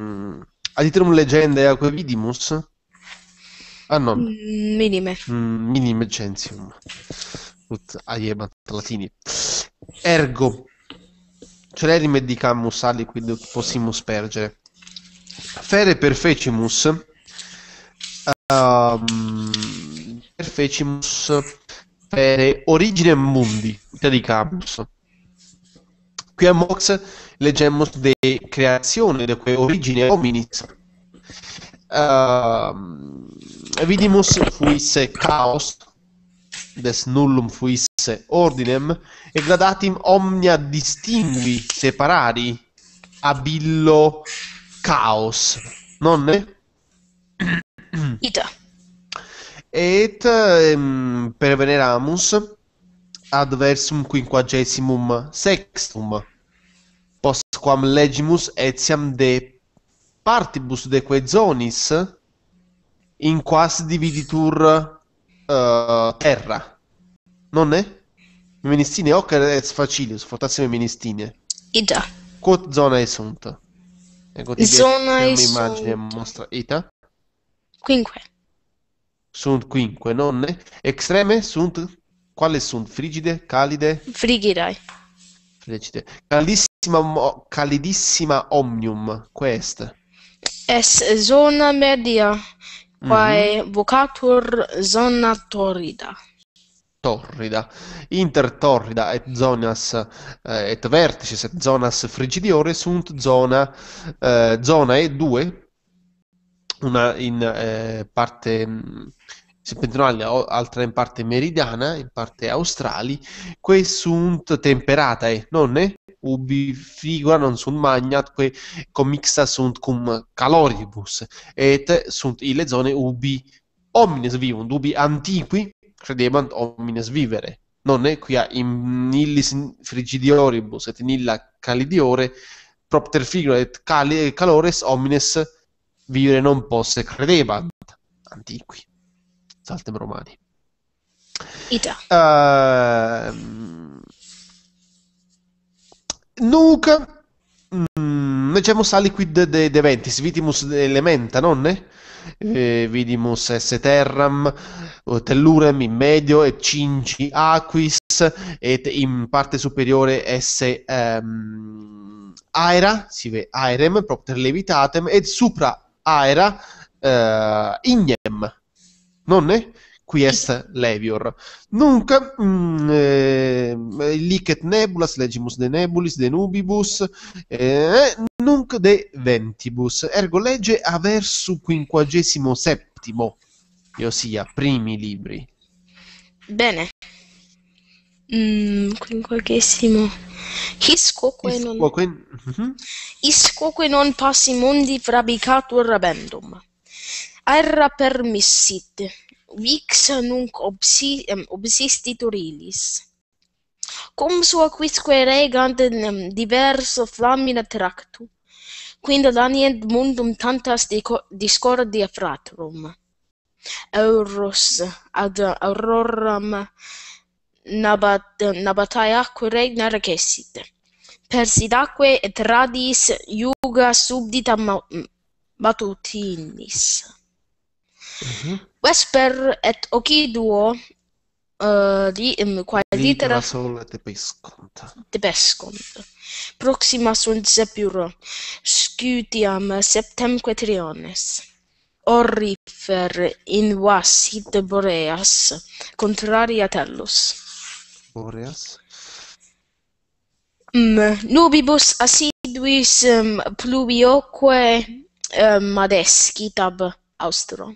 Mm. Aditrum legende aquae vidimus? Ah no. Mm, minime. Mm, minime centium. Ut aiebat latini. Ergo, celerime dicamus aliquid possimus pergere. Fere perfecimus, um, perfecimus fere origine mundi, dedicamus. Qui a mox leggemmo de creazione de cui origine hominis uh, vidimus fuisse caos des nullum fuisse ordinem e gradatim omnia distingui separari abillo caos nonne? ita et um, ehm, perveneramus adversum quinquagesimum sextum quam legimus etiam de partibus de quae zonis in quas dividitur uh, terra. Non è? Ministine hoc et facilius, fortassime ministine. Ida. Quot zonae sunt? Ecco, ti zonae sunt. Immagine mostra ita. Quinque. Sunt quinque, nonne. Extreme sunt? Quale sunt? Frigide, calide? Frigidae. Frigidae. Calissime calidissima omnium quest. Es zona media, quae mm-hmm. vocatur zona torrida. Torrida, inter torrida et zonas eh, et vertices et zonas frigidiore sunt zona eh, zona e due, una in eh, parte mm, settentrionale, altra in parte meridiana in parte australi, quae sunt temperatae, nonne? ubi figura non sunt magnat, que comixa sunt cum caloribus, et sunt ille zone ubi omnes vivunt, ubi antiqui credebant omnes vivere. Nonne quia in illis frigidioribus et in illa calidiore propter figura et cali, calores omnes vivere non posse credebant antiqui. Saltem Romani. Uh, ehm, Nuke mm, leggiamo Saliquid de, de Ventis Vitimus Elementa, nonne? Eh, Vidimus S. Terram eh, Tellurem in medio e Cinci Aquis e in parte superiore S. Um, aera si vede Aerem propter levitatem e supra Aera uh, Ignem non è qui est levior. Nunc mh, mm, eh, licet nebulas, legimus de nebulis, de nubibus, eh, eh, nunc de ventibus, ergo legge aversu quinquagesimo settimo, io sia, primi libri. Bene. Mm, quinquagesimo. Iscoque non... Iscoque... Mm-hmm. Iscoque non passimundi frabicatur rabendum. aera permissit vix nunc obsi, um, obsistitur ilis. Cum sua quisque regant in um, diverso flamina tractu, quinda daniet mundum tantas discordia fratrum. Eurus ad auroram nabat, nabatae acque regna recessit. Persid et radis iuga subdita matutinis. -huh. Mhm. Vesper et occiduo uh, eh, di um, quae litera sola pesconta. pesconta. Proxima sunt sepura. Scutiam septem quatriones. Orrifer in vasit Boreas contraria tellus. Boreas. Mm, nubibus assiduis um, pluvioque um, adescitab austrum.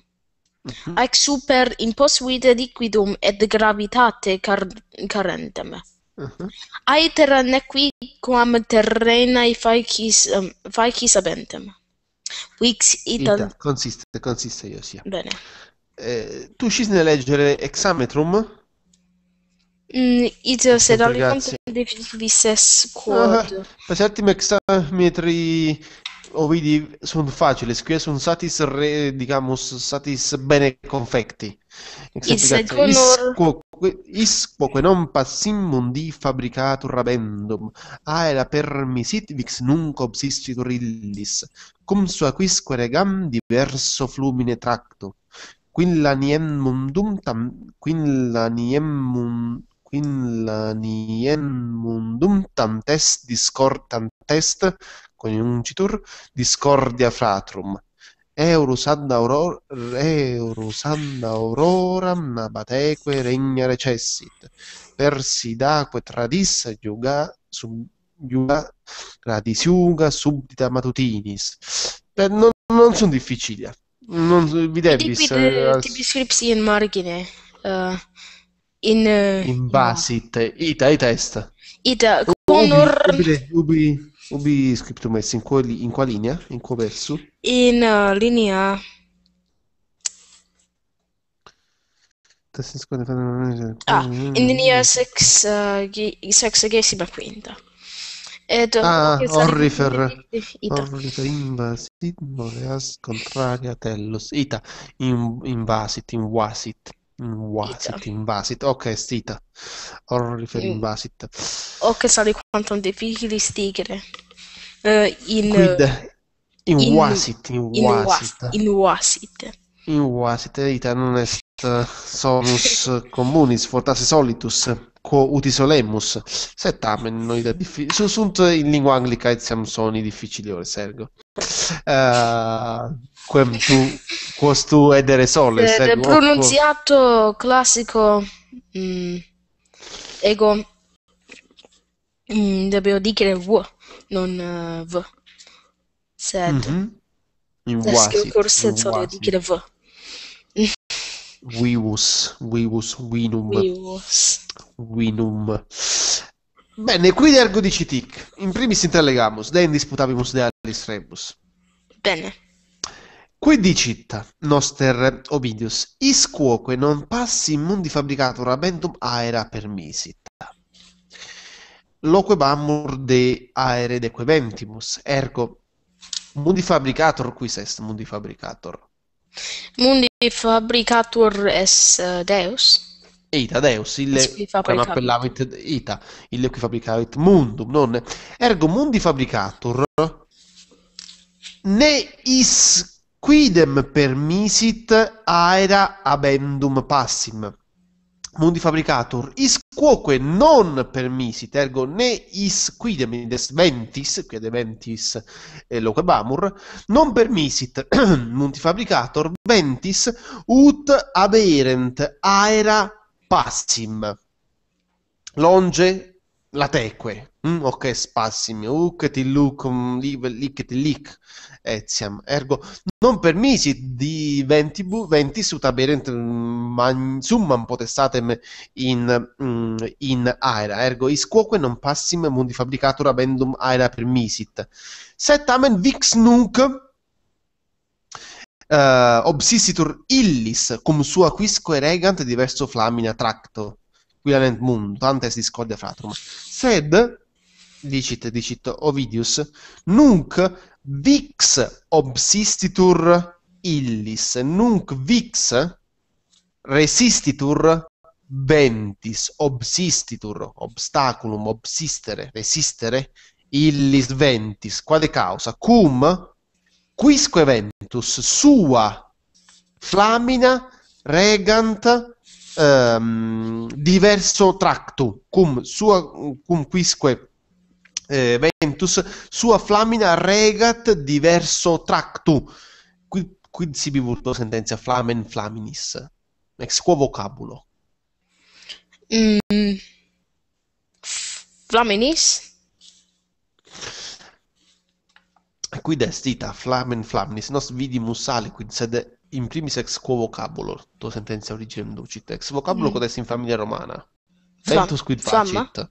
Mhm. ac super in posuite liquidum et gravitate car carentem. Uh mhm. -huh. Aetera nequi quam terrenae faecis um, faecis abentem. Vix ita... consiste consiste io sia. Bene. Eh, tu scis ne leggere exametrum? Mm, ita sed ali quam difficilis quod. Uh -huh. Per certi exametri ovidi sunt facili scrive sunt satis, re, digamos, satis bene confecti. Exceptate, isquo, isquoque non passim mundi fabricatur rabendum aera permisit vix nunc obsiscitur illis, cum sua quisque regam diverso flumine tracto. Quinlaniem mundum tam, quinlaniem mundum, quinlaniem mundum tam discord, tam coniungitur discordia fratrum, Eurus ad, auror, Eurus ad auroram abateque regna recessit, persidaque tradissa iuga, sub, iuga tradisiuga subdita matutinis. Beh, non, non sono difficili, eh. non vi devi... Liquid eh, TypeScript in margine, uh, in... Uh, in basit, ita, e testa Ita, con Ubi, ubi, ubi. Ubiscript messo in, quali, in quale linea? In quale verso? In uh, linea... Ah, in linea sex, uh, eh, sexagesima quinta. Ed, eh, ah, Orrifer, Orrifer invasit, boreas, contraria, tellus, ita, invasit, invasit. Mm, Wasit, Invasit, ok, Stita. Horrifer mm. Invasit. Ok, sa di Quantum Difficili Stigre. Uh, in, Quid, in, in Wasit, in Wasit. In Wasit. In Wasit, ita non est eh, sonus communis, fortasse solitus quo uti solemmus, sed tamen ah, noi da difficile, su sunt in lingua anglica et siam soni difficiliore, sergo. Uh, quem tu, quos tu edere sole, eh, sergo. pronunziato classico, mh, mm, ego, mh, mm, dobbiamo dire v, non uh, v, sed. Mm-hmm. In quasi, forse solo dire v. Vivus, vivus, vinum. Vivus. Winum. Bene, qui ergo dicitic. In primis interlegamus, de indisputabimus de alis rebus. Bene. Qui dicit noster Ovidius, is quoque non passi in mundi fabbricato rabentum aera permisit. Loque bamur de aere dequeventimus, ergo mundi fabbricator quis est mundi fabbricator? Mundi fabbricator es uh, eh, Deus. E Ita Deus, il quam appellavit Ita, il qui fabricavit mundum, non? Ergo mundi fabricatur, ne is quidem permisit aera abendum passim. Mundi fabricatur is quoque non permisit, ergo ne is quidem in des ventis, quid ventis eh, loquebamur, non permisit, mundi fabricator ventis, ut aberent aera Passim, Longe lateque. Mm, ok, spassim. Uc mm, tillucum lic tilic eh, etiam. Ergo, non permisi di ventibu, ventis venti aberent man, summam potestatem in, mm, in aera. Ergo, isquoque non passim mundi fabricatur abendum aera permisit. Settamen vix nunc Uh, eh, obsissitur illis, cum sua quisque regant diverso flamina tracto, quilent mund, tantes discordia fratrum. Sed, dicit, dicit Ovidius, nunc vix obsistitur illis, nunc vix resistitur ventis, obsistitur, obstaculum, obsistere, resistere, illis ventis, quale causa, cum quisque Ventus sua Flamina regant ehm, diverso tractu cum, sua, cum quisque eh, Ventus sua Flamina regat diverso tractu qui, quid sibi vulto sententia Flamen Flaminis ex quo vocabulo mm. Flaminis quid est ita flamen flamnis nos vidimus aliquid sed in primis ex quo vocabulo to sententia originem ducit ex vocabulo mm. quod est in familia romana ventus quid facit Flamma?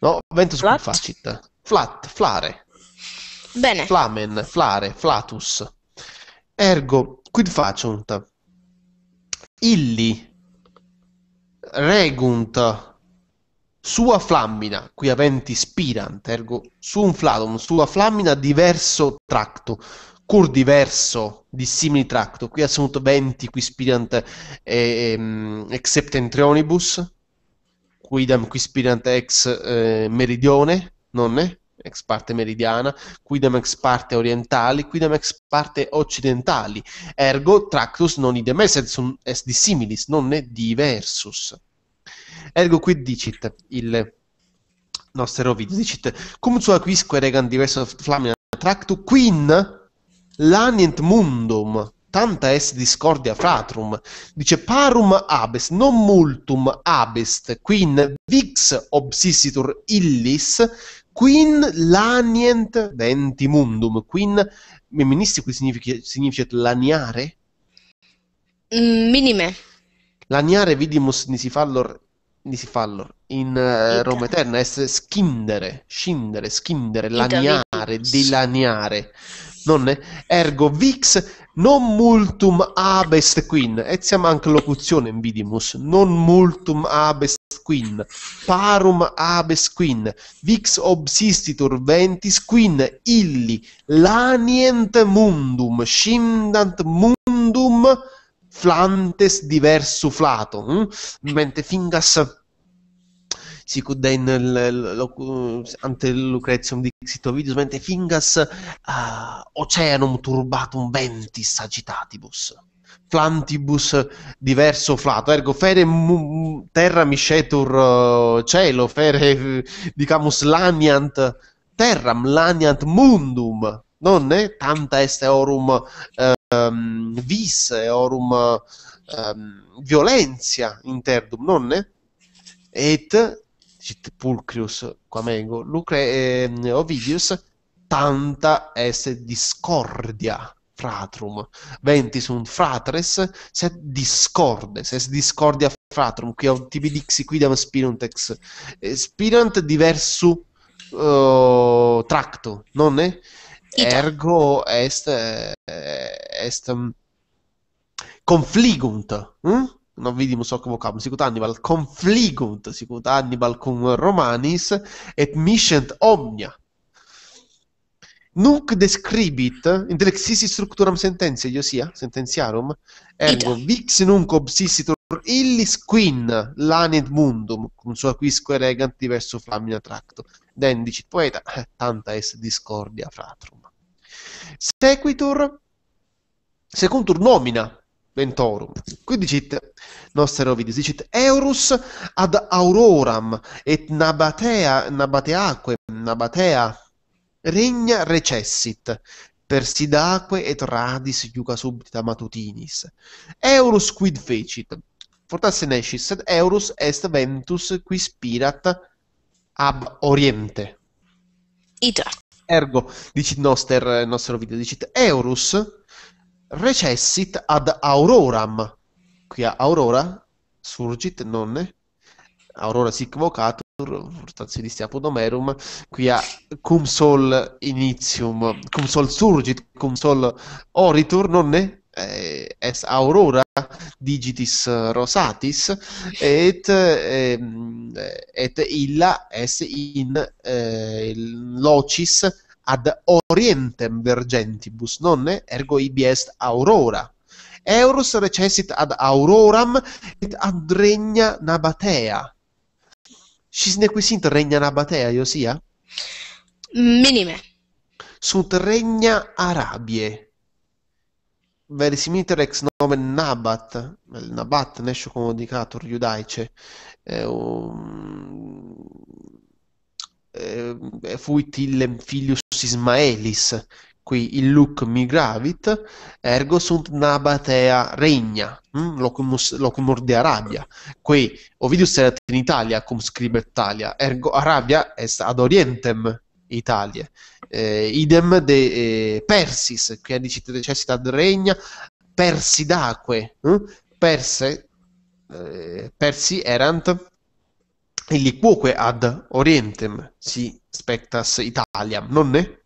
no ventus flat? quid facit flat flare bene flamen flare flatus ergo quid faciunt illi regunt sua flammina, qui aventi spirant, ergo suum flatum, sua flammina diverso tracto, cur diverso, dissimili tracto, qui assunto 20, qui spirant eh, ehm, exceptentrionibus, quidam qui spirant ex eh, meridione, non è? ex parte meridiana, quidam ex parte orientali, quidam ex parte occidentali, ergo tractus non idem essent, eh, est dissimilis, non è diversus. Ergo qui dicit il nostro video, dicit cum sua quisque regam diverso flamina tractu quin lanient mundum tanta est discordia fratrum dice parum abest non multum abest quin vix obsissitur illis quin lanient denti mundum quin meministi qui significa significa laniare mm, minime laniare vidimus nisi fallor quindi si In uh, Roma Eterna essere schindere, scindere, schindere, laniare, dilaniare. Non è? Ergo vix non multum abest quin. Etiam anche locuzione in vidimus, Non multum abest quin. Parum abest quin. Vix obsistitur ventis quin. Illi lanient mundum. Scindant mundum flantes diverso flato, hm? mentre fingas in ante Lucretium dixit Ovidius, mentre fingas uh, oceanum turbatum ventis agitatibus. Flantibus diverso flato, ergo fere mu, terra miscetur uh, cielo, fere dicamus laniant terram, laniant mundum, non è tanta est eorum uh, um, vis eorum um, violentia interdum, nonne? Et cit pulcrius quamengo lucre eh, Ovidius tanta est discordia fratrum ventis sunt fratres sed discordes est discordia fratrum qui tibi dixi quidam spirunt ex spirant diversu uh, tracto non ergo est eh, est um, confligunt, hm? non vidimus hoc vocabum, sicut Hannibal confligunt, sicut Hannibal cum Romanis, et miscent omnia. Nunc describit, in intelexisi structuram sententia, io sia, sententiarum, ergo ecco. vix nunc obsissitur illis quin laned mundum, cum sua quisque regant diverso flamina tracto. Dendicit poeta, eh, tanta est discordia fratrum. Sequitur secuntur nomina ventorum. Qui dicit, nostro vidi, dicit Eurus ad auroram et nabatea, nabateaque, nabatea regna recessit, persidaque et radis iuca subita matutinis. Eurus quid fecit? Fortasse nescis, sed Eurus est ventus qui spirat ab oriente. Ita. Ergo, dicit noster, nostro video, dicit Eurus recessit ad auroram, qui a aurora surgit nonne, aurora sic vocatur, di stia stiapodomerum, qui a cum sol initium, cum sol surgit, cum sol oritur, nonne eh, es aurora digitis rosatis et eh, et illa es in eh, locis ad orientem vergentibus, nonne? Ergo ibi aurora. Eurus recesit ad auroram et ad regna nabatea. Scisnequisint regna nabatea, Iosia? Minime. Sunt regna Arabie. Verisimiter ex nomen Nabat, il Nabat nescio comunicator iudaice, eh, um, eh, fuit illem filius Ismaelis, qui il illuc migravit, ergo sunt nabatea regna, hm? locumus, locumur de Arabia, qui Ovidius erat in Italia cum scribe Italia, ergo Arabia est ad orientem Italia. Eh, idem de eh, Persis, qui dicit necessitat regna, Persidaque, hm? Perse, eh, Persi erant illi quoque ad orientem si spectas Italia, nonne?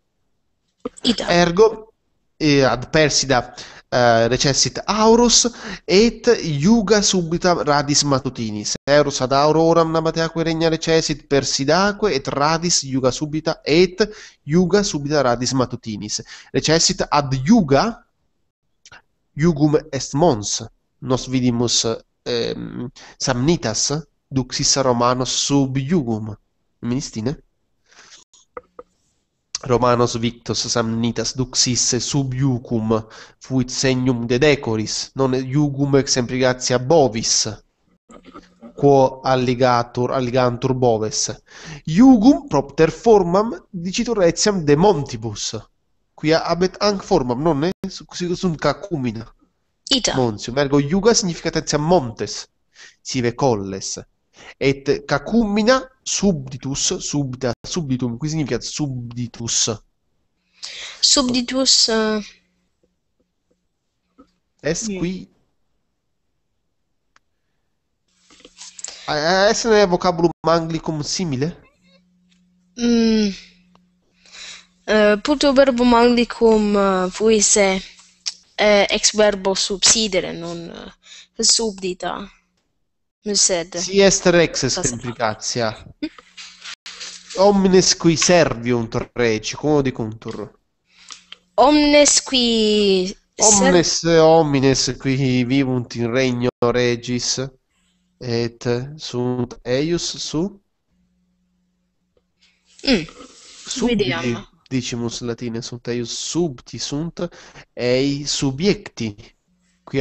Ita. Ergo, eh, ad persida uh, recessit Aurus et iuga subita radis matutinis. Eros ad auroram nabateaque regna recessit persidaque, et radis iuga subita, et iuga subita radis matutinis. Recessit ad iuga, iugum est mons, nos vidimus eh, samnitas, duxissa Romanos sub jugum. Ministine? Romanos victus samnitas duxisse sub jugum fuit segnum de decoris, non jugum ex empregatia bovis, quo alligatur, alligantur boves. Jugum propter formam dicitur etiam de montibus, quia abet anc formam, non ne? Sucusigus sunt cacumina. Ita. Montium. Ergo, iuga significat etiam montes, sive colles. Ita. et cacumina subditus, subita, subditum, qui significa subditus. Subditus... Uh... Es qui... Essere vocabulum anglicum simile? Mm. Uh, puto verbum anglicum uh, fuisse uh, ex verbo subsidere, non uh, subdita. Sed. Si est rex stemplicatia. Omnes qui serviunt reci, come contur. Omnes qui... Omnes homines qui vivunt in regno regis et sunt eius su... Mm. Sub Vediamo. Dicimus latine sunt eius subti sunt ei subiecti,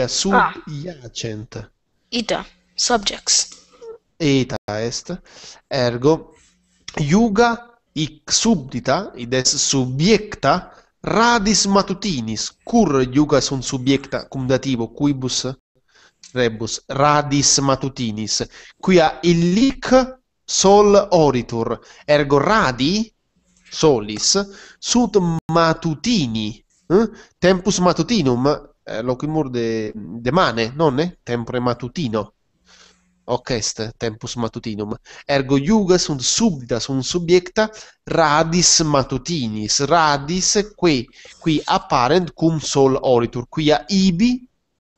a sub ah. iacent. Ita. subjects. Eta est. Ergo, iuga ic subdita, id est subiecta, radis matutinis, cur iuga sunt subiecta cum dativo, quibus rebus, radis matutinis, quia illic sol oritur, ergo radi, solis, sunt matutini, eh? tempus matutinum, eh, locumur de, de mane, nonne? Tempore matutino. hoc tempus matutinum. Ergo iuga sunt subita, sunt subiecta radis matutinis, radis qui, qui apparent cum sol oritur, qui a ibi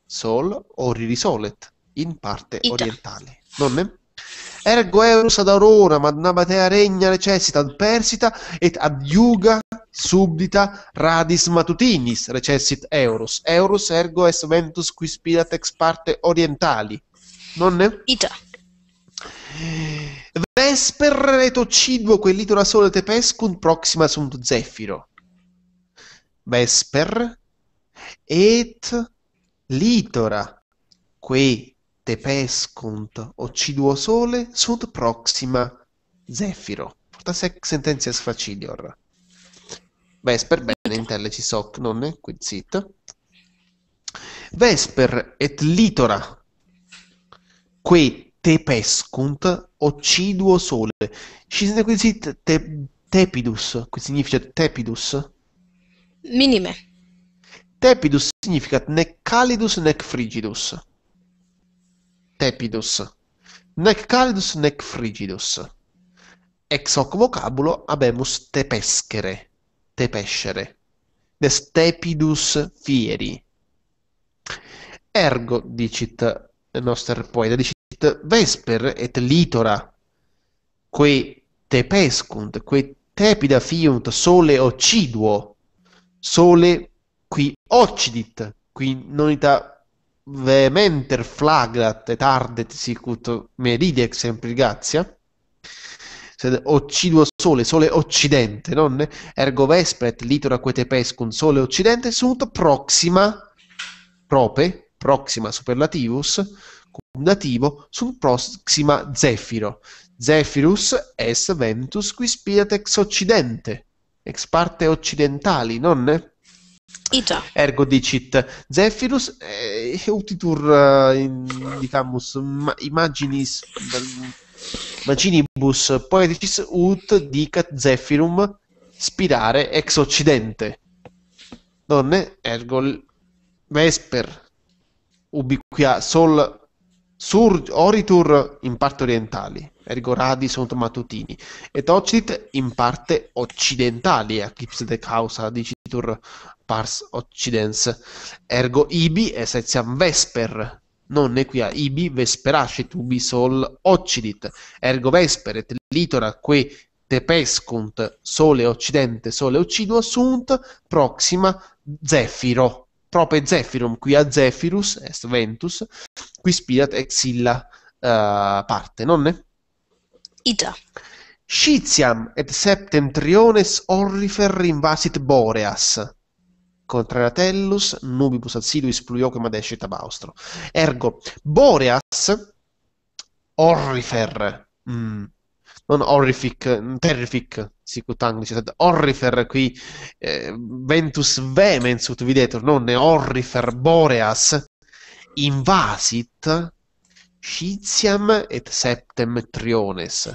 sol oriri solet, in parte Ita. orientale. Nonne? Ergo eurus ad aurora, madnabatea regna recessitat persita, et ad iuga subdita radis matutinis recessit eurus. Eurus ergo est ventus qui spirat ex parte orientali Nonne? Ita. Vesper et occiduo retocidvo quellitura sole te pescunt proxima sunt zeffiro. Vesper et litora qui te pescunt occiduo sole sunt proxima zeffiro. Porta sec sententia sfacidior. Vesper bene ci soc, nonne? Quid sit? Vesper et litora que te pescunt occiduo sole. Scinde quisit te, tepidus, che significa tepidus? Minime. Tepidus significa nec calidus nec frigidus. Tepidus. Nec calidus nec frigidus. Ex hoc vocabulo peschere, te pescere. Des tepidus fieri. Ergo, dicit noster poeta, dicit vesper et litora que te pescunt que tepida fiunt sole occiduo sole qui occidit qui non ita vehementer flagrat et ardet sicut meride sempre Grazia sed occiduo sole, sole occidente, non? Ergo vesper et litora quete pescum, sole occidente sunt proxima prope Proxima Superlativus, cumulativo, sunt Proxima Zephyro, Zephyrus est Ventus qui ex occidente, ex parte occidentali, non? I già. Ergo dicit Zephyrus eh, utitur eh, indicamus ma, imaginis maginibus poeticis ut dicat Zephyrum spirare ex occidente. Donne ergo vesper ubiquia sol sur oritur in parte orientali, ergo radi sunt matutini, et occidit in parte occidentali, de causa dicitur pars occidens, ergo ibi es etiam vesper, non nequia ibi vesperascit ubi sol occidit, ergo vesper et litora que tepescunt sole occidente sole occiduo sunt proxima zefiro prope Zephyrum, qui a Zephyrus, est Ventus, qui spirat exilla uh, eh, parte, nonne? Ita. Sciziam et septentriones orrifer invasit Boreas contraratellus nubibus assiduis pluiocem adescit ab austro. Ergo, Boreas orrifer, mm. non horrific, terrific, Sicutang dice Orrifer qui eh, Ventus vehemens ut videtur nonne Orrifer Boreas invasit Sciziam et septem triones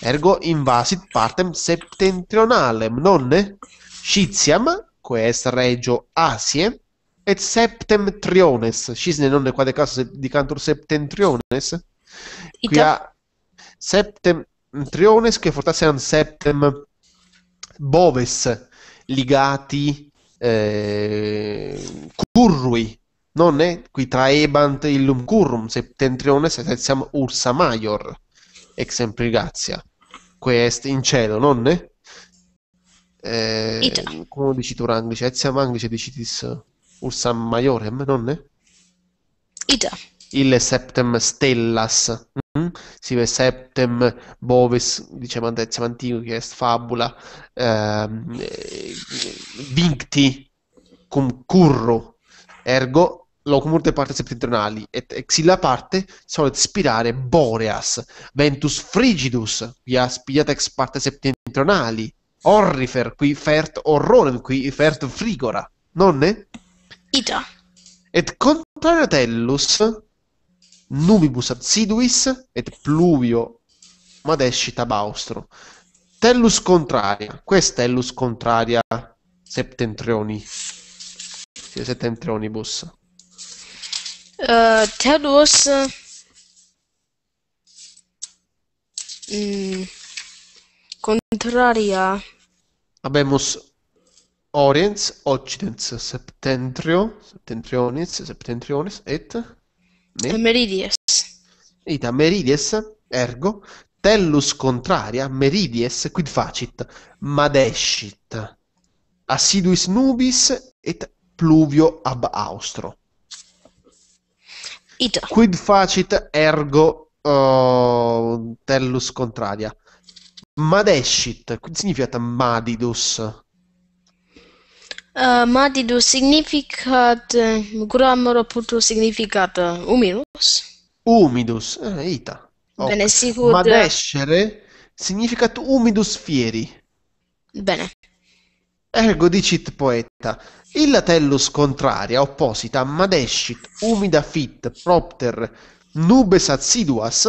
ergo invasit partem septentrionalem nonne Sciziam quae est regio Asie et septem triones scisne nonne quade caso di cantur septentriones quia septem Triones che Fortasean Septem Boves ligati eh, Currui non è qui tra ebant illum currum septentriones siamo ursa maior ex emprigazia que est in cielo non è eh, come dici tu anglice etiam anglice dicitis ursa maiorem non è Ida. il septem stellas Mm? Sive septem boves, diceva Antezia che è fabula, ehm, eh, vincti cum curro, ergo locumur de parte septentrionali, et exilla parte solet spirare boreas, ventus frigidus, via spiat ex parte septentrionali, orrifer, qui fert horrorem, qui fert frigora, nonne? Ita. Et contrariatellus numibus absiduis et pluvio madescit ab austro. Tellus contraria, questa è tellus contraria septentrioni, septentrionibus. Uh, tellus... Mm. contraria... Abemus oriens, occidens, septentrio, septentrionis, septentrionis, et... Meridies. Ita meridies, ergo, tellus contraria, meridies, quid facit, madescit, assiduis nubis et pluvio ab austro. Ita. Quid facit, ergo, uh, tellus contraria, madescit, quid significa madidus? Uh, madidu significat uh, grammar putu significa uh, umidus. Umidus, eh, ita. Oh. Bene, sicur... Uh, Madescere significa umidus fieri. Bene. Ergo dicit poeta, Il latellus contraria, opposita, madescit, umida fit, propter, nubes assiduas,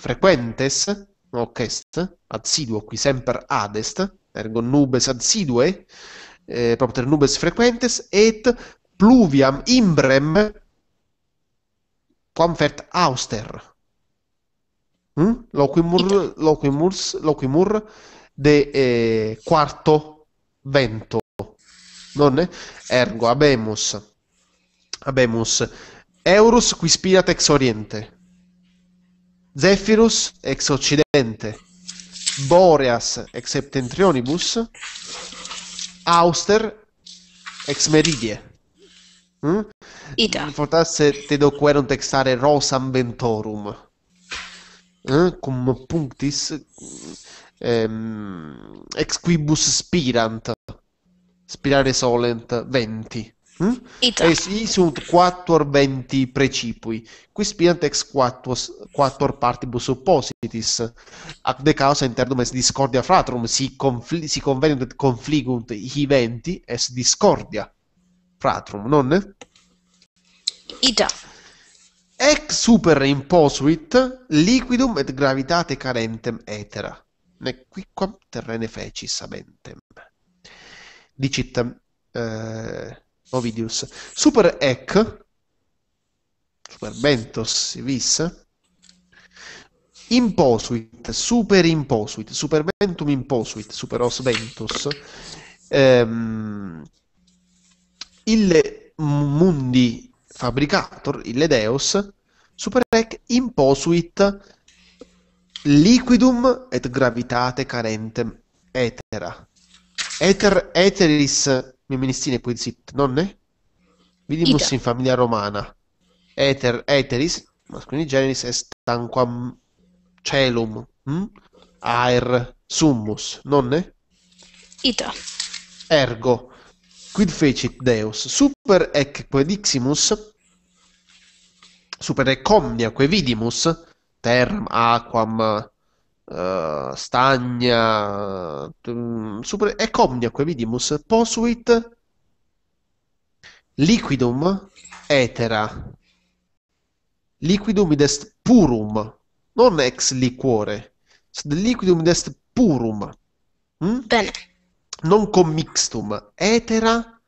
frequentes, nocest, assiduo qui semper adest, ergo nubes assidue, eh, propter nubes frequentes, et pluviam imbrem comfert auster. Mm? Loquimur, loquimurs, loquimur de eh, quarto vento. Non ergo abemus. Abemus Eurus qui spirat ex oriente. Zephyrus ex occidente. Boreas ex septentrionibus Auster ex meridie. Mm? Hm? Ida. Fortasse te docuerunt textare rosam ventorum. Mm? Hm? Cum punctis ehm, ex quibus spirant. Spirare solent venti. Hm? Es sunt quattuor venti precipui, qui spiant ex quattuos, quattuor partibus oppositis, ac de causa interdum est discordia fratrum, si, confli, si conveniunt et confligunt i venti, est discordia fratrum, non? Ita. Ex super imposuit liquidum et gravitate carentem etera, ne quicquam terrene fecis sabentem. Dicit, eh, Ovidius. Super Ec, Super Bentos Vis, Imposuit, Super Imposuit, Super Ventum Imposuit, Super Os Ventus, ehm, il Mundi Fabricator, il Deus, Super Ec Imposuit Liquidum et gravitate carentem etera. Eter, eteris mi Feministine puizit, nonne? Vidimus Ita. in famiglia Romana. Eter, eteris, masculini generis est tanquam celum, hm? aer summus, nonne? Ita. Ergo, quid fecit Deus? Super ec que super ec omnia que vidimus, terram, aquam, eh, Stagna, um, super, e Comniaque, Vidimus, Posuit, Liquidum, Etera, Liquidum id est purum, non ex liquore, sed liquidum id est purum. Mm? Bene. Non commixtum, etera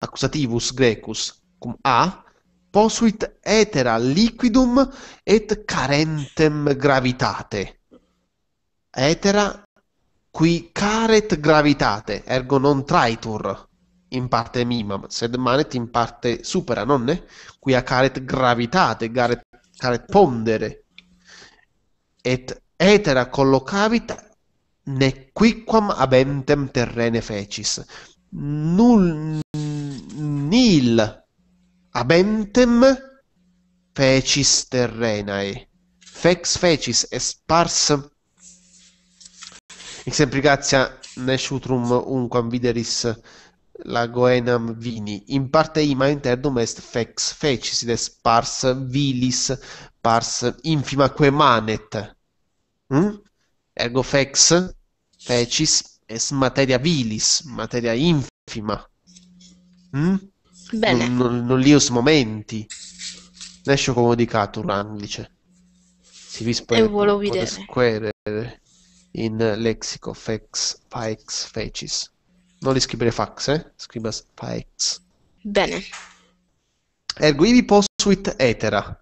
accusativus grecus, cum a posuit etera liquidum et carentem gravitate. aethera qui caret gravitate ergo non traitur in parte mimam sed manet in parte supera nonne qui a caret gravitate garet caret pondere et aethera collocavit ne quicquam abentem terrene fecis null nil abentem fecis terrenae fex fecis esparsum Exemplicatia nash utrum unquam videris lagoenam vini, in parte ima interdum est fex fecis, des pars vilis, pars infimaque manet. Mm? Ergo fex fecis est materia vilis, materia infima. Mm? Bene. Non, non, lius momenti. Nescio comodicatur anglice. Si vis per, e volo videre in lexico fex, faex, fecis. Non li scrivere fax, eh? Scriva faex. Bene. Erguivi posuit etera,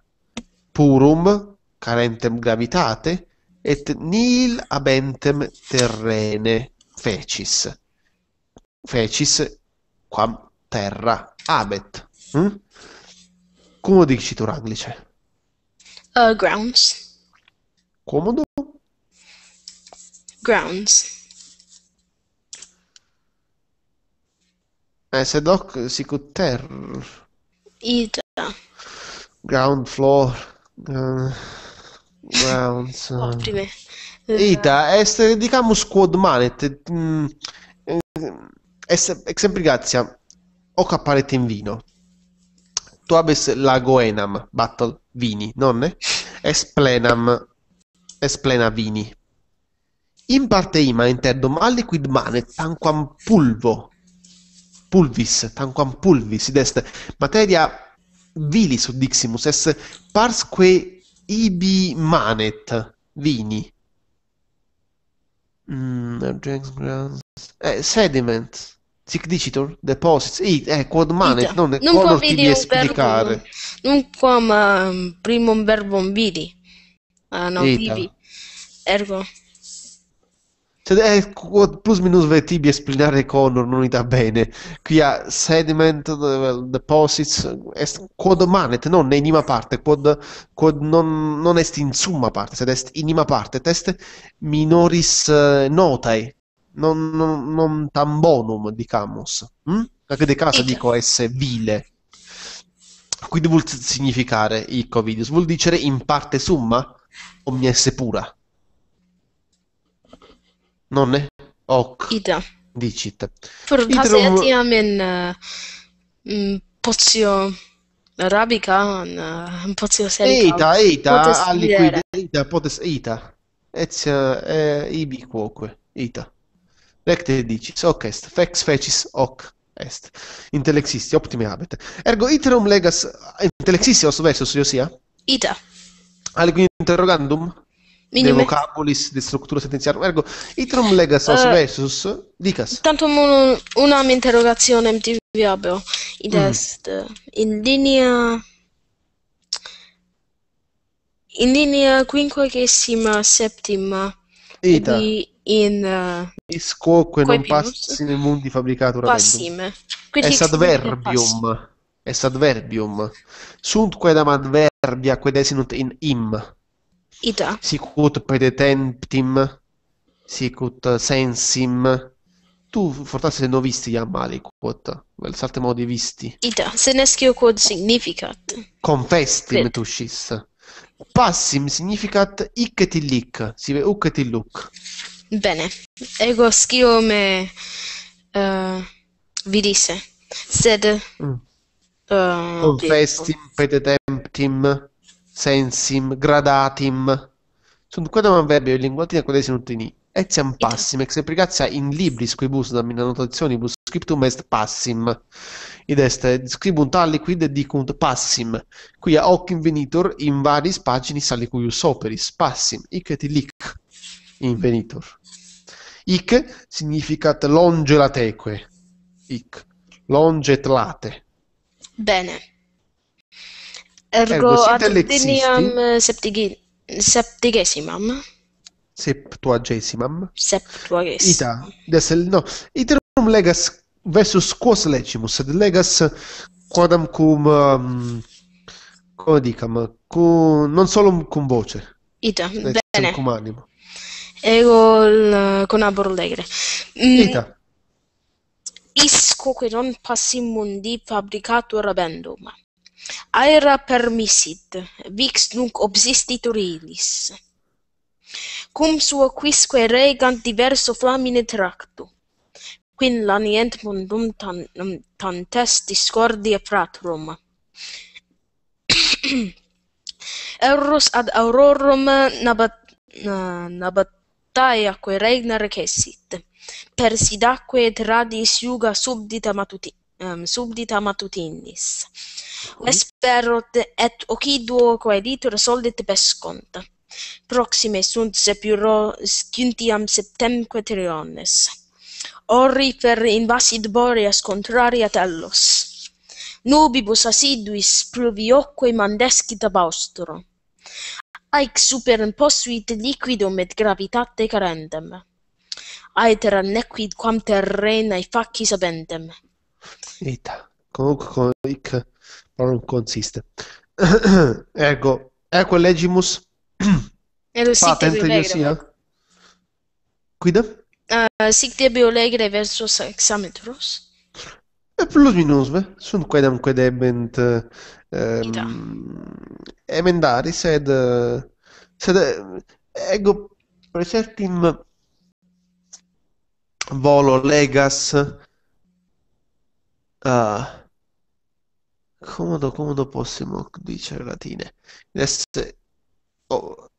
purum carentem gravitate, et nihil abentem terrene fecis. Fecis quam terra abet. Mm? Hm? Come dici tu l'anglice? Uh, grounds. Comodo? grounds. Eh, se doc si cutter. Ida. Ground floor. Uh, grounds. Oprime. Oh, eh. Ita, este, eh, diciamo squad manet. Mm, grazia. O caparete in vino. Tu abes lagoenam, battle vini, nonne? Esplenam, esplena vini. In parte ima intendo malliquid mane tanquam pulvo, pulvis, tanquam pulvis, id est materia vili su diximus, es parsque ibi manet, vini. Mm, er, eh, sediment, sic dicitor, deposits, e eh, quod manet, Ita. non, non color ti di esplicare. non quam um, primum verbum vidi, uh, no, vivi, ergo... Cioè, eh, plus minus VTB esplinare Connor non sta bene. Qui ha sediment, eh, deposits, est quod manet, non è inima parte, quod, quod non, non, est in summa parte, sed est inima parte, test minoris eh, notae, non, non, non tambonum, dicamus. Mm? Hm? Anche di casa dico S vile. Quindi vuol significare il covidius, vuol dire in parte summa, o mi omnia pura. nonne ok ida dicit for caseat Itrum... iam in uh, eh, m, pozio arabica un uh, pozio selica ida ida aliquid ida potes ida et uh, ibi quoque ida recte dicis ok est fex fecis ok est intelexisti optime habet ergo iterum legas intelexisti os versus iosia ida aliquid interrogandum Minime. De vocabulis de struttura sentenziale. Ergo, itrum legasas uh, eh, versus dicas. Tanto un, una mia interrogazione MTV abeo. Id mm. est in linea in linea quinquagesima settima. Eta. di in uh, eh, iscoque non passi nel mondo passime Quindi es adverbium es adverbium sunt quedam adverbia quod in im i Sicut predetentim, sicut sensim. Tu forse non visti gli amaliquot, quel salte modi visti. I ne senescio quod significat. Confestim tu scis. Passim significat ic illic, si ve uc et illuc. Bene, ego scio me uh, eh, vidisse, sed... Mm. Uh, eh, Confestim, predetemptim, sensim, gradatim. Sono câteva adverbio in lingua latina quod sunt in i. Etiam passim, ex replicatio in libris quibus damina notationibus scriptum est passim. Id est scribunt aliquid dicunt passim, quia hoc invenitor in varis paginis aliquius operis, passim, ic et lic invenitor. Ic significat longe lateque, hic, longe et late. Bene. Ergo ad teniam uh, septigesimam. Septuagesimam. Septuagesimam. Ita, desel, no, iterum legas versus quos legimus, sed legas uh, quadam cum, um, come dicam, uh, cum, non solum cum voce. Ita, bene. Cum animo. Ego uh, con abor legre. Mm, Ita. Isco che non passim mundi fabricato rabendum. Mm aera permissit vix nunc obsistitur urinis cum suo quisque regant diverso flamine tractu quin lanient mundum tan, tan discordia fratrum Eurus ad aurorum nabat, nabataiaque regna recessit, persidaque et radis iuga subdita matutit um, subdita matutinis. Mm. Esperot et ociduo quae ditur soldit Proxime sunt sepuro scintiam septem quaterionnes. Orri per invasid boreas contraria tellos. Nubibus assiduis pluvioque mandescita baustro. Aic super imposuit liquidum et gravitate carentem. Aeteran nequid quam terrenae facis abentem, Eita, comunque con hic non consiste. ecco, ecco legimus lo patent sia. Quid? Uh, eh, sic debeo legere versus exametros. E plus minus, ve? sunt quedam quid ebent ehm, emendari, sed, sed ego preceptim volo legas Ah, comodo, comodo possimo, dice Latine. Est, oh,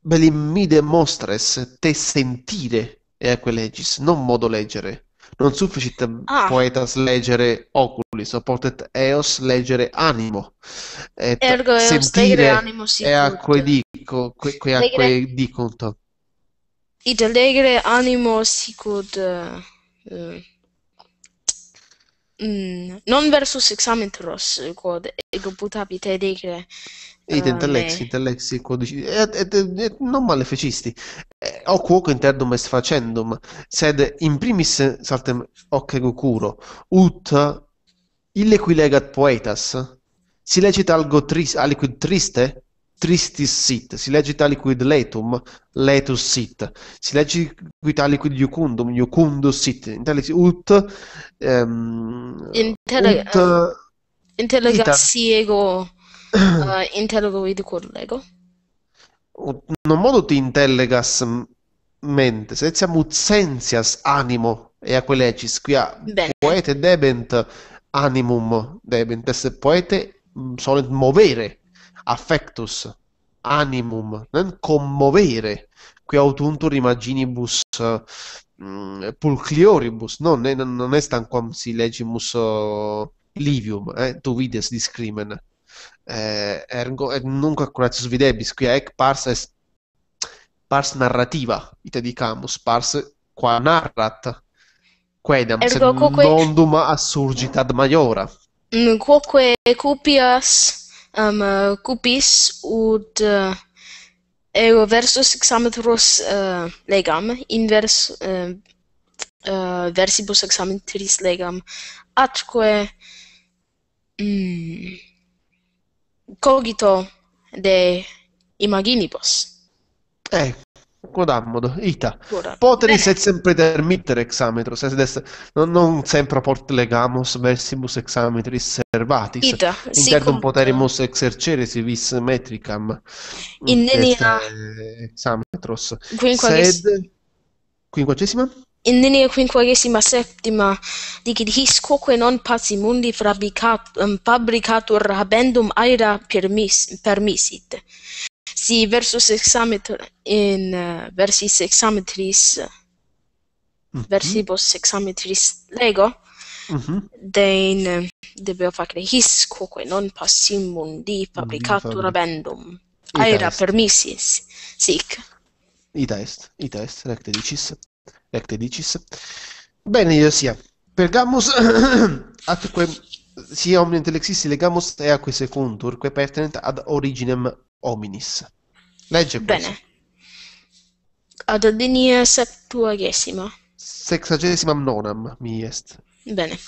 bell'immide mostres te sentire eaque legis, non modo leggere. Non sufficit ah. poetas leggere oculis, o portet eos leggere animo. Et Ergo sentire animo si eaque dico, que, que aque diconto. Id legere animo sicut... Uh, eh, uh. Eh, Mm, non versus Xamentos Code e computabili te decre i tentalex, eh, i tentalex, codici, et, eh, eh, non malefecisti. O cuoco interdum est facendum, sed in primis saltem hoc ego curo, ut legat poetas, si lecit algo tris, aliquid triste, tristis sit, si legge italiquid letum, letus sit, si legge italiquid iucundum, iucundus sit, italiquid ut, ehm, Intele- ut, uh, eh, interrogassiego, uh, eh, interrogoid collego. Non modo ti intellegas mente, se siamo utsentias animo, e a quell'ecis, qui a poete debent animum debent, esse poete mm, solent movere affectus animum non commovere qui autuntur imaginibus mm, pulchioribus, non ne, non est quam si legimus uh, livium eh tu vides discrimen eh, ergo et eh, nunc curatus videbis qui ec pars est pars narrativa ite dicamus pars qua narrat quaedam sed quoque... non dum assurgit ad maiora mm, quoque cupias am uh, cupis ut uh, ego versus examethros uh, legam in vers uh, uh, versibus examen legam atque mm, cogito de imaginibus eh Codammodo, ita. Poteri se sempre termitter exametros, eh, est, non, non sempre port legamus versimus exametris servatis, ita. In interdum poterimus exercere si vis metricam in nenia exametros, quinquages... sed quinquagesima? In linea quinquagesima settima, dicit his quoque non pasi mundi fabricatur habendum aera permis, permisit si versus exameter in uh, versis exametris mm -hmm. versibus exametris lego mm -hmm. de in de uh, debeo facere his quoque non passim mundi fabricatur abendum aera permissis sic ita est ita est recte dicis recte dicis bene io sia pergamus atque si omnes intellectis legamus te a secundur quae pertinent ad originem hominis. Legge questo. Bene. Ad adinia septuagesima. Sexagesima nonam mi est. Bene.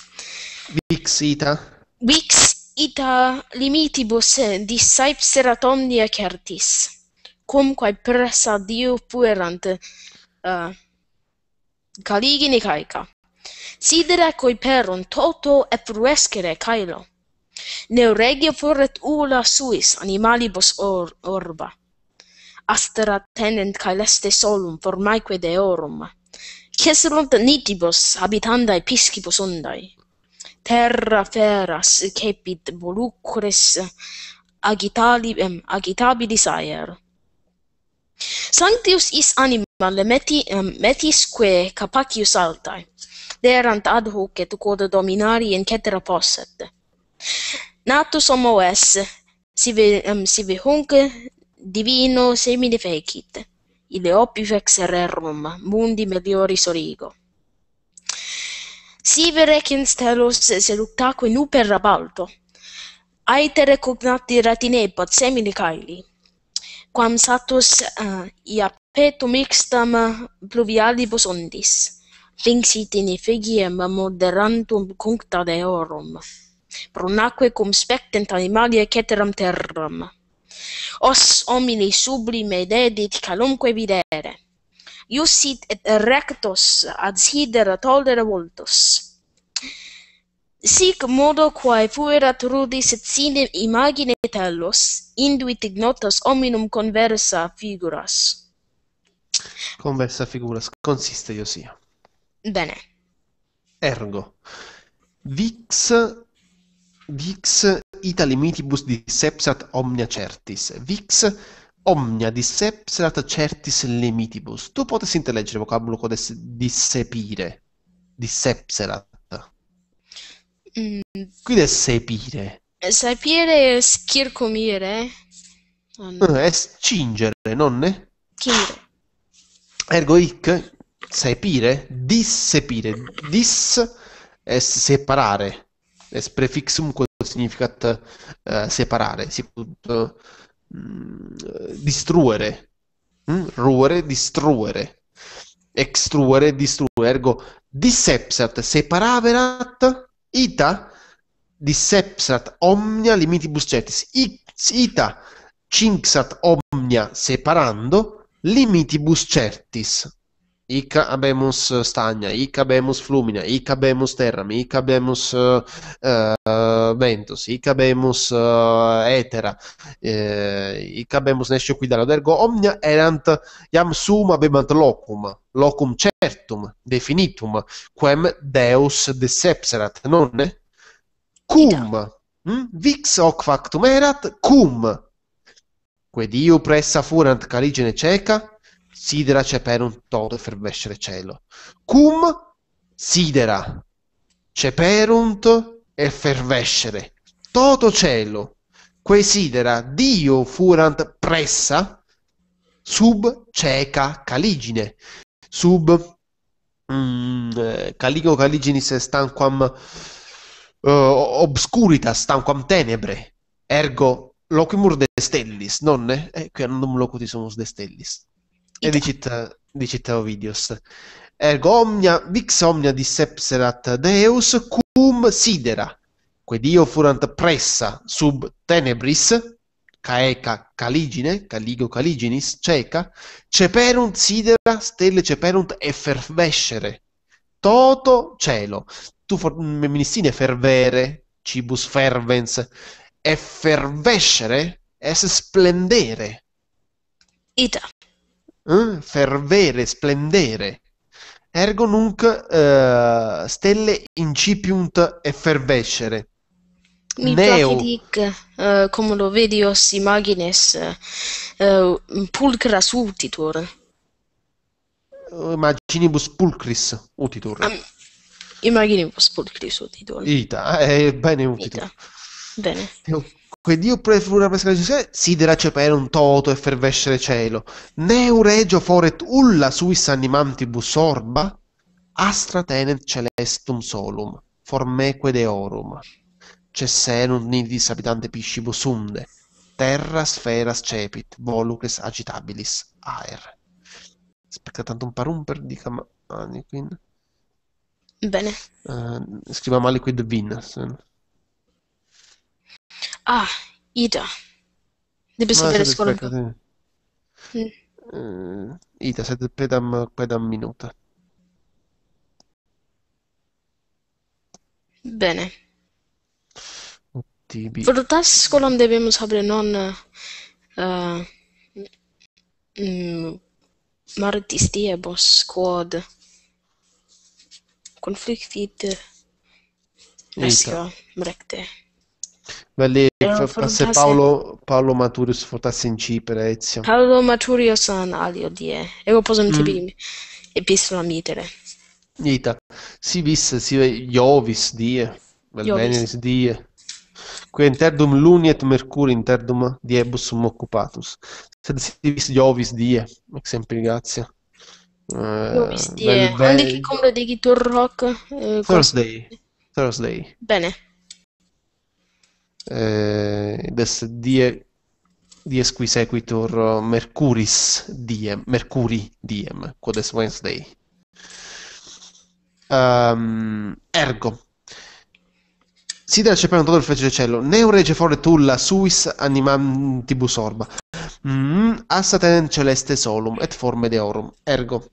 Vix ita. Vix ita limitibus di saip omnia certis. Cum quae presa diu puerant uh, eh, caligini caica. Sidere coi peron toto e pruescere caelo. Neu regia foret ula suis animalibus or orba. Astra tenent caeleste solum formaeque deorum. Ceserunt nitibus habitandae piscibus undae. Terra feras cepit volucres agitalibem agitabilis aer. Sanctius is anima lemeti um, capacius altae. Derant ad hoc et quod dominari in cetera posset. Natus homo es, sive, um, sive hunc divino semine fecit, ide opifex rerum, mundi melioris origo. Sive recens telus seductaque nuper rabalto, aetere cognati retine pot semine caeli, quam satus uh, ia petum ixtam pluvialibus ondis, fingsit in effigiem moderantum cuncta deorum prunaque cum spectent animalia ceteram terram. Os homini sublime dedit calumque videre. Iusit et rectos ad sidera tollera voltos. Sic modo quae fuerat rudis et sine imagine tellos, induit ignotas hominum conversa figuras. Conversa figuras, consiste io sia. Bene. Ergo. Vix Vix Italy mitibus dissepsat omnia certis. Vix omnia dissepsat certis limitibus. Tu potessi interleggere il vocabolo con dissepire. Dissepserat. Mm. Quindi è sepire. Eh, Sapire è schircomire. No, eh, è cingere, non Cingere. Ergo hic, sepire, dissepire, dis è separare Es prefixum significat uh, separare, sicut uh, mm, distruere, mm? ruere, distruere, extruere, distruere, ergo dissepsat, separaverat, ita, dissepsat omnia limitibus cetis, ita, cinxat omnia separando, limitibus certis, Hic habemus eh, stagna, hic habemus flumina, hic habemus terram, hic habemus uh, eh, eh, ventus, hic habemus uh, etera, eh, hic habemus nescio qui dall'odergo omnia erant iam sum habebant locum, locum certum, definitum, quem deus decepserat, nonne? Cum, hm? vix hoc factum erat, cum, quid iu pressa furant caligine ceca, sidera ceperum tot fervescere cielo. Cum sidera ceperunt e fervescere toto cielo, que sidera Dio furant pressa sub ceca caligine, sub mm, eh, caligo caliginis stanquam uh, eh, obscuritas, stanquam tenebre, ergo loquimur de stellis, nonne? Eh, qui annum locuti de stellis e dicit, dicit Ovidius. Ergo omnia, vix omnia dissepserat Deus cum sidera, que Dio furant pressa sub tenebris, caeca caligine, caligo caliginis, ceca, ceperunt sidera, stelle ceperunt effervescere, toto cielo, tu for- feministine fervere, cibus fervens, effervescere, es splendere. Ita eh? fervere, splendere. Ergo nunc eh, stelle incipiunt effervescere. Mi Neo. placidic, uh, eh, cum lo vedi os imagines, uh, eh, eh, pulcra subtitur. Imaginibus pulcris utitur. Um, imaginibus pulcris utitur. Ita, eh, bene utitur. Ita. Bene. Io quindi io prefura sé, eh, sidera cepere un toto effervescere cielo. Neu regio foret ulla suis animantibus orba, astra tenet celestum solum, formeque deorum. Cessenum nidis abitante piscibus unde, terra sferas cepit, volucres agitabilis aer. Aspetta tanto un parumper di Cam... Bene. Uh, eh, scriviamo aliquid vin. Ah, Ida. Ne bist mir das von. Hm. Eh, Ida, seit pedam, dem bei Bene. Ottibi. Per tutta scuola dobbiamo non eh uh, eh, martisti mm, e boss squad. Conflicti eh, di mrekte. Ma lì se Paolo, Paolo Maturius fotasse in Cipre, Ezio. Paolo Maturius analio die, ego posam tibi mm. epistola mitere. Ita, si vis, si Jovis die, Velmenis die. Qui interdum luniet mercuri interdum diebus sum occupatus. Sed si vis Jovis die, ex impligatia. Jovis e. quando che compra di Gitur Rock? Eh, Thursday. Thursday. Bene eh, des die, dies qui sequitur mercuris diem, mercuri diem, quod est Wednesday. Um, ergo, si della cepenutato il fece cielo, neurege fore tulla suis animantibus orba, mm, assaten celeste solum et forme deorum. Ergo,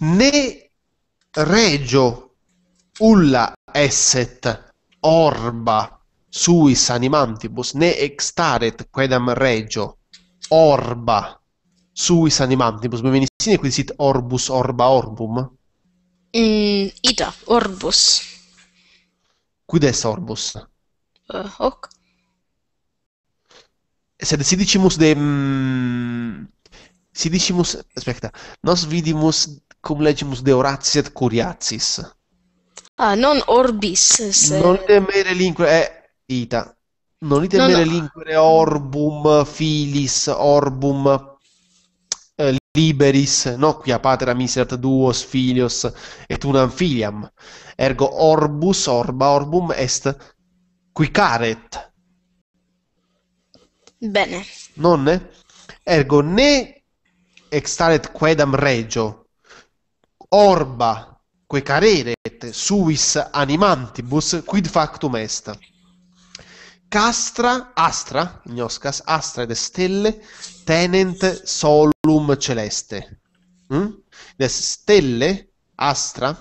ne regio ulla esset orba sui sanimantibus ne extaret quedam regio orba sui sanimantibus me venis sine quid sit orbus orba orbum mm, ita orbus quid est orbus uh, eh, hoc sed si dicimus de mm, si dicimus aspecta nos vidimus cum legimus de oratio et curiatis Ah, non orbis. Se... Non temere l'inquire, è eh, vita. Non temere no, no. orbum filis, orbum eh, liberis, noquia patera miserat duos filios et unam filiam. Ergo orbus orba orbum est quicaret. Bene. Nonne? Ergo ne extaret quedam regio. Orba que careret suis animantibus quid factum est. Castra, astra, gnoscas, astra ed stelle, tenent solum celeste. Mm? De stelle, astra,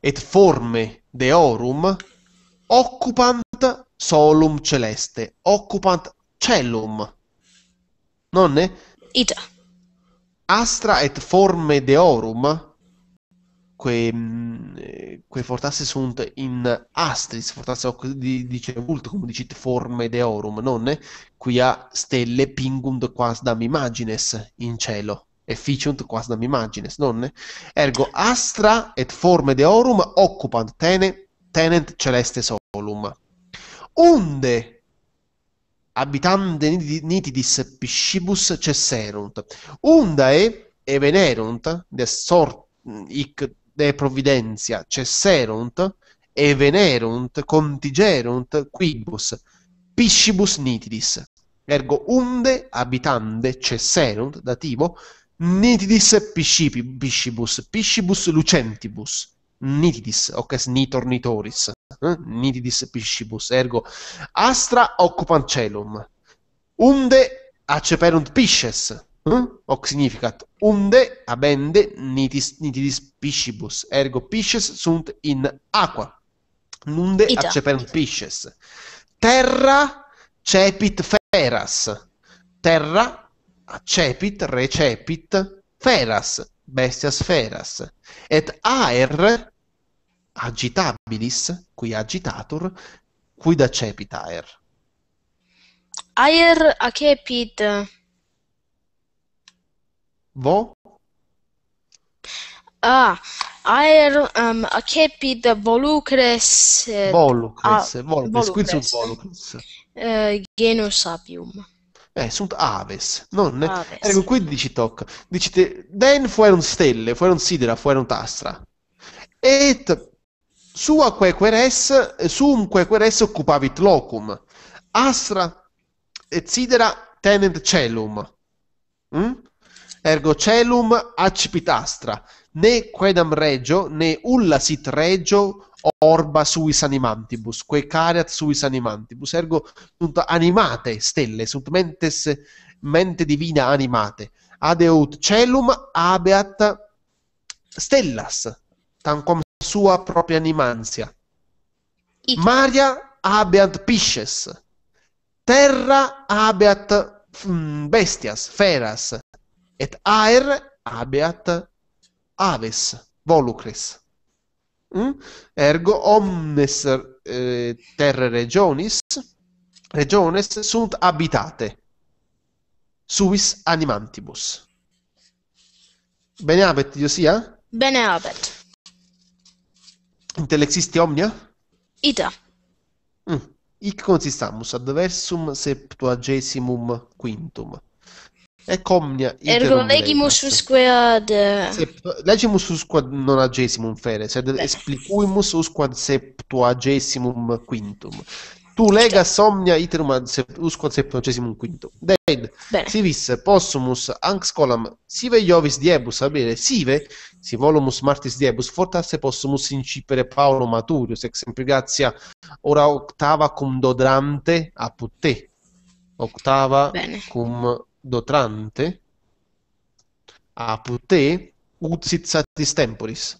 et forme deorum occupant solum celeste, occupant cellum. Nonne? Ita. Astra et forme deorum quei, mm, eh, quei fortasse sunt in astris, fortasse hoc dice vult, come dicit forme deorum, non? qui a stelle pingunt quas dam imagines in cielo, efficient quas dam imagines, non? Ergo astra et forme deorum occupant tene, tenent celeste solum. Unde abitante nitidis piscibus cesserunt, undae e venerunt, de sort mm, hic de providentia cesserunt, e venerunt, contigerunt, quibus, piscibus nitidis. Ergo unde abitande cesserunt, dativo, nitidis piscipi, piscibus, piscibus lucentibus, nitidis, hoc nitor nitoris, eh? nitidis piscibus, ergo astra occupant celum, unde acceperunt pisces, hoc hm? significat unde abende nitis, nitidis piscibus, ergo pisces sunt in aqua, nunde Ita. acceperent pisces. Terra cepit feras, terra accepit, recepit feras, bestias feras, et aer agitabilis, qui agitatur, quid accepit aer? Aer acepit Vo? Ah, aer, um, accepit volucres... Eh, volucres, ah, volucres, volucres. volucres. Eh, genus sapium. Eh, sunt aves. Non... aves. Ecco, qui dici tocca. Dici te, den fueron stelle, fueron sidera, fueron tastra. Et suaque queres, sumque queres occupavit locum. Astra et sidera tenent celum. Mm? ergo celum accipitastra, né quedam regio, né ulla sit regio orba suis animantibus, que cariat suis animantibus, ergo sunt animate stelle, sunt mentes, mente divina animate, adeut celum abeat stellas, tanquam sua propria animantia. Maria abeat pisces, terra abeat mm, bestias, feras, et aer abeat aves volucres mm? ergo omnes eh, terre regionis regiones sunt habitate suis animantibus bene habet iosia bene habet intellexisti omnia ita mm. Ic consistamus adversum septuagesimum quintum. E omnia Ergo legimus usquad Sept... Legimus usquad nonagesimum fere sed Beh. explicuimus usquad septuagesimum quintum tu legas cioè. omnia iterum ad sept, usquad septuagesimum quintum Deid Bene. si vis possumus anc scolam sive Iovis diebus abere sive si volumus martis diebus fortasse possumus incipere Paolo Maturius ex gratia ora octava cum dodrante apud te octava Bene. cum dotrante apute utsitsatis temporis.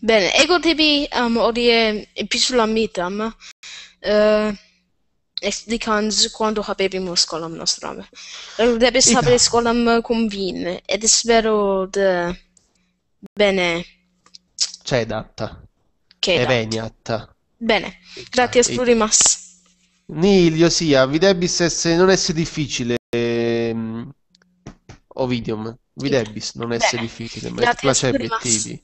Bene, ego ecco tibi um, ehm, odie epistolam mitam uh, eh, explicans quando habebimus scolam nostram. Debes Ita. scolam colam cum vin, ed espero de bene cioè, Che è veniat. Bene, gratias plurimas. Nilio sia, vi videbis esse non esse difficile Ehm, Ovidium, videbis, non essere difficile, ma è placebo e tibi.